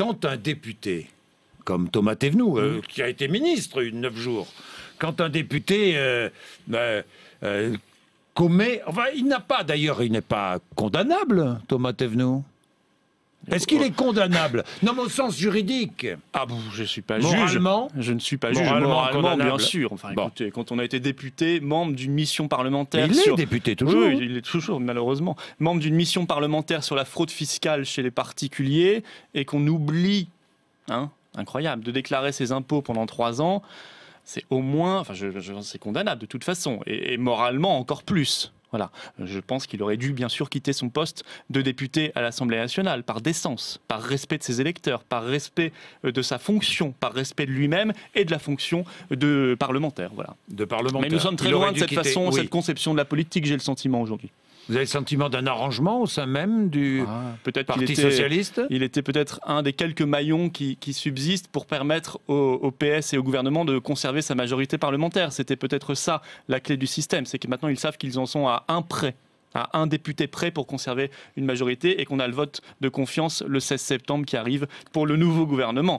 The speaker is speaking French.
quand un député, comme Thomas Thévenoud, euh, mm. qui a été ministre une neuf jours, quand un député euh, bah, euh, commet, il n'a pas d'ailleurs, il n'est pas condamnable, Thomas Thévenoud. Est-ce qu'il est condamnable Non, mon au sens juridique. Ah bon, je ne suis pas juge. Je ne suis pas juge. Moralement, bien sûr. quand on a été député, membre d'une mission parlementaire. il est député toujours. il est toujours, malheureusement. Membre d'une mission parlementaire sur la fraude fiscale chez les particuliers et qu'on oublie, hein, incroyable, de déclarer ses impôts pendant trois ans, c'est au moins. Enfin, je, je c'est condamnable de toute façon. et moralement, encore plus. Voilà. Je pense qu'il aurait dû bien sûr quitter son poste de député à l'Assemblée nationale par décence, par respect de ses électeurs, par respect euh, de sa fonction, par respect de lui-même et de la fonction de parlementaire. Voilà. De parlementaire. Mais nous sommes très loin de cette façon, de cette conception de la politique, j'ai le sentiment aujourd'hui. Vous avez le sentiment d'un arrangement au sein même du ah, Parti socialiste Il était peut-être un des quelques maillons qui, subsistent pour permettre au, PS et au gouvernement de conserver sa majorité parlementaire. C'était peut-être ça la clé du système, c'est que maintenant ils savent qu'ils en sont à un prêt à un député prêt pour conserver une majorité et qu'on a le vote de confiance le 16 septembre qui arrive pour le nouveau gouvernement.